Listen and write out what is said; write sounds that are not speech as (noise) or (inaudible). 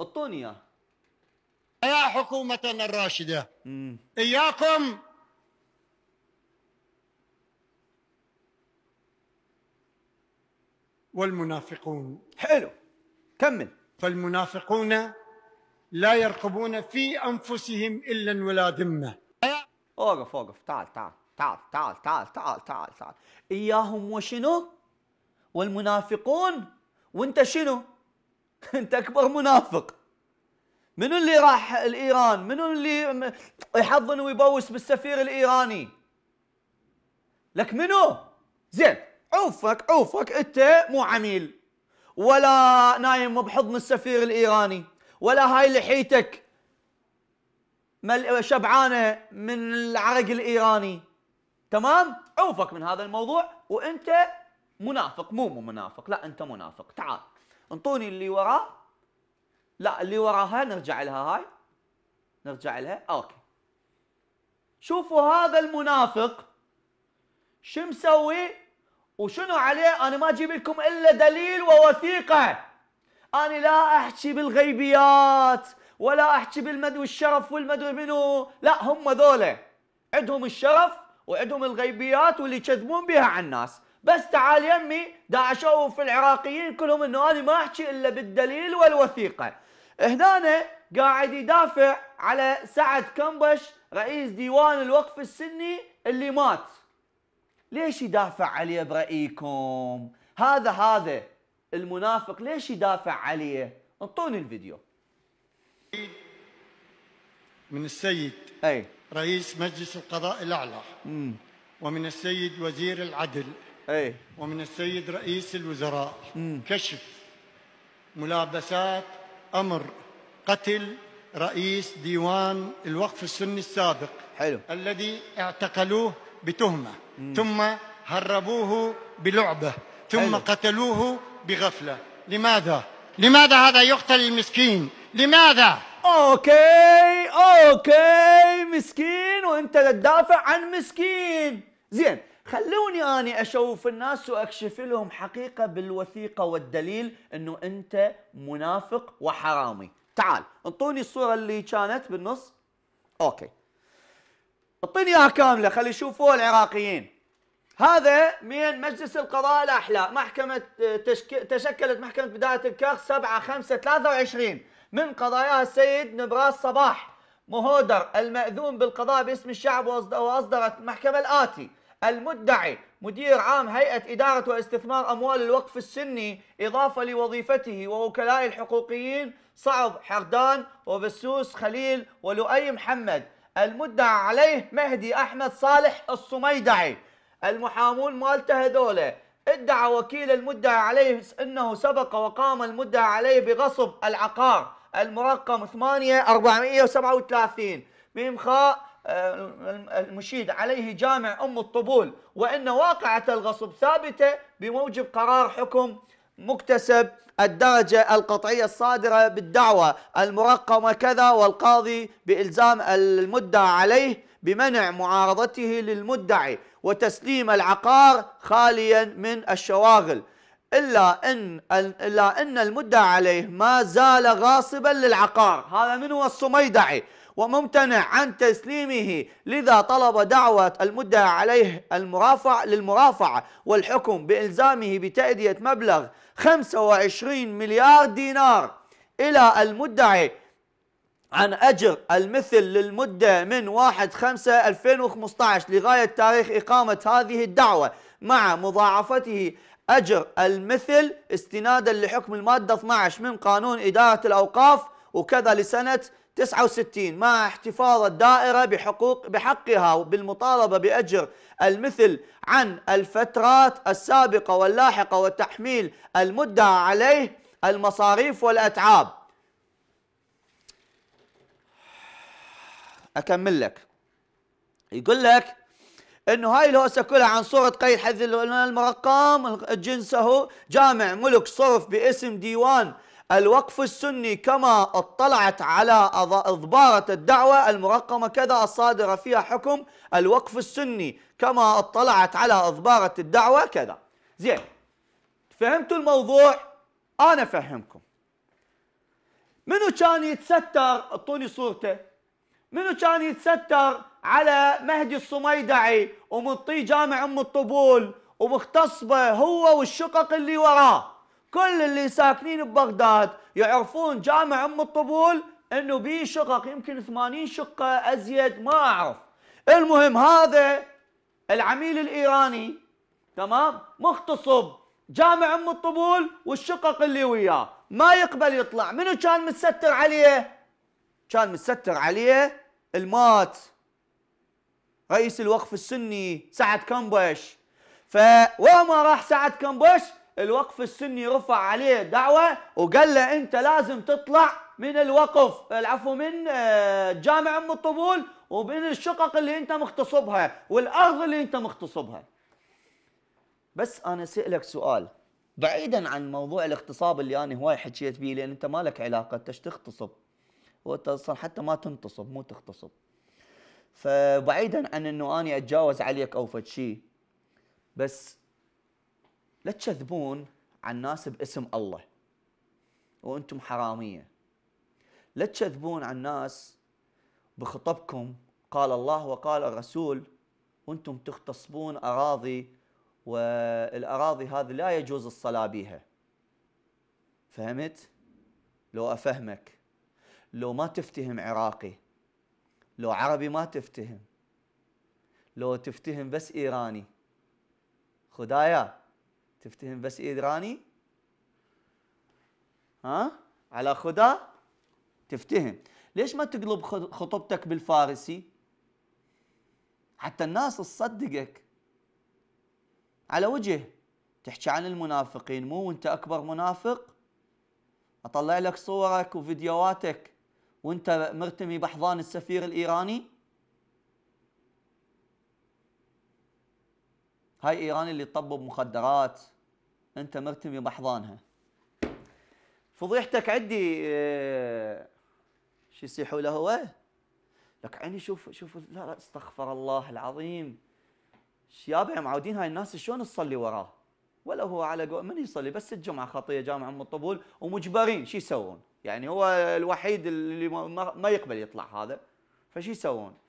الطونية يا حكومتنا الراشدة مم. إياكم والمنافقون حلو كمل فالمنافقون لا يرقبون في أنفسهم إلا ولا ذمة أوقف أوقف تعال تعال تعال تعال تعال تعال تعال تعال إياهم وشنو والمنافقون وانت شنو (laughs) انت اكبر منافق منو اللي راح الايران منو اللي يحضن ويبوس بالسفير الايراني لك منو زين عوفك عوفك انت مو عميل ولا نايم بحضن السفير الايراني ولا هاي لحيتك شبعانه من العرق الايراني تمام عوفك من هذا الموضوع وانت منافق مو مو منافق لا انت منافق تعال انطوني اللي وراه لا اللي وراها نرجع لها هاي نرجع لها اوكي شوفوا هذا المنافق شو مسوي وشنو عليه انا ما اجيب لكم الا دليل ووثيقه انا لا احكي بالغيبيات ولا احكي بالمد والشرف والمدري منو لا هم ذولا عندهم الشرف وعندهم الغيبيات واللي يكذبون بها على الناس بس تعال يمي دا اشوف العراقيين كلهم انه انا ما احكي الا بالدليل والوثيقه هنا قاعد يدافع على سعد كمبش رئيس ديوان الوقف السني اللي مات ليش يدافع عليه برأيكم هذا هذا المنافق ليش يدافع عليه انطوني الفيديو من السيد أي. رئيس مجلس القضاء الأعلى مم. ومن السيد وزير العدل أي. ومن السيد رئيس الوزراء مم. كشف ملابسات أمر قتل رئيس ديوان الوقف السني السابق حلو الذي اعتقلوه بتهمة مم. ثم هربوه بلعبة ثم حلو. قتلوه بغفلة لماذا؟ لماذا هذا يقتل المسكين؟ لماذا؟ اوكي اوكي مسكين وانت تدافع عن مسكين زين خلوني اني اشوف الناس واكشف لهم حقيقه بالوثيقه والدليل انه انت منافق وحرامي تعال انطوني الصوره اللي كانت بالنص اوكي اعطيني اياها كامله خلي يشوفوها العراقيين هذا من مجلس القضاء الاحلى محكمه تشك... تشكلت محكمه بدايه الكرخ 7 5 23 من قضاياها السيد نبراس صباح مهودر المأذون بالقضاء باسم الشعب وأصدرت المحكمة الآتي المدعي مدير عام هيئة إدارة واستثمار أموال الوقف السني إضافة لوظيفته ووكلاء الحقوقيين صعب حردان وبسوس خليل ولؤي محمد المدعى عليه مهدي أحمد صالح الصميدعي المحامون مالته هذوله ادعى وكيل المدعى عليه أنه سبق وقام المدعى عليه بغصب العقار المرقم 8 437 ميم خاء المشيد عليه جامع أم الطبول وإن واقعة الغصب ثابتة بموجب قرار حكم مكتسب الدرجة القطعية الصادرة بالدعوة المرقمة كذا والقاضي بإلزام المدعى عليه بمنع معارضته للمدعي وتسليم العقار خاليا من الشواغل إلا أن إلا أن المدعى عليه ما زال غاصبا للعقار هذا من هو الصميدعي وممتنع عن تسليمه لذا طلب دعوة المدعى عليه المرافع للمرافعة والحكم بإلزامه بتأدية مبلغ 25 مليار دينار إلى المدعي عن أجر المثل للمدة من 1/5/2015 لغاية تاريخ إقامة هذه الدعوة مع مضاعفته أجر المثل استنادا لحكم المادة 12 من قانون إدارة الأوقاف وكذا لسنة 69 مع احتفاظ الدائرة بحقوق بحقها وبالمطالبة بأجر المثل عن الفترات السابقة واللاحقة وتحميل المدعى عليه المصاريف والأتعاب أكمل لك يقول لك انه هاي الهوسه كلها عن صوره قيد حيث المرقم جنسه جامع ملك صرف باسم ديوان الوقف السني كما اطلعت على اضباره الدعوه المرقمه كذا الصادره فيها حكم الوقف السني كما اطلعت على اضباره الدعوه كذا زين فهمتوا الموضوع انا افهمكم منو كان يتستر اعطوني صورته منو كان يتستر على مهدي الصميدعي ومطيه جامع ام الطبول ومختص به هو والشقق اللي وراه كل اللي ساكنين ببغداد يعرفون جامع ام الطبول انه به شقق يمكن 80 شقه ازيد ما اعرف المهم هذا العميل الايراني تمام مختصب جامع ام الطبول والشقق اللي وياه ما يقبل يطلع منو كان متستر عليه كان متستر عليه المات رئيس الوقف السني سعد كمبش فوما راح سعد كمبش الوقف السني رفع عليه دعوة وقال له أنت لازم تطلع من الوقف العفو من آه، جامع أم الطبول ومن الشقق اللي أنت مغتصبها والأرض اللي أنت مغتصبها بس أنا سألك سؤال بعيدا عن موضوع الاغتصاب اللي أنا هواي حكيت بيه لأن أنت ما لك علاقة أنت تغتصب وأنت أصلا حتى ما تنتصب مو تغتصب فبعيدا عن انه اني اتجاوز عليك او فد شيء بس لا تكذبون على الناس باسم الله وانتم حراميه لا تكذبون على الناس بخطبكم قال الله وقال الرسول وانتم تغتصبون اراضي والاراضي هذه لا يجوز الصلاه بها فهمت لو افهمك لو ما تفتهم عراقي لو عربي ما تفتهم لو تفتهم بس ايراني خدايا تفتهم بس ايراني ها على خدا تفتهم ليش ما تقلب خطبتك بالفارسي حتى الناس تصدقك على وجه تحكي عن المنافقين مو وانت اكبر منافق اطلع لك صورك وفيديوهاتك وانت مرتمي بحضان السفير الايراني هاي ايران اللي تطبب مخدرات انت مرتمي بحضانها فضيحتك عندي آه، شو يصيحوا له هو لك عيني شوف شوف لا لا استغفر الله العظيم شيابه معودين هاي الناس شلون تصلي وراه ولا هو على قول من يصلي بس الجمعه خطيه جامع ام الطبول ومجبرين شو يسوون يعني هو الوحيد اللي ما يقبل يطلع هذا فشي يسوون؟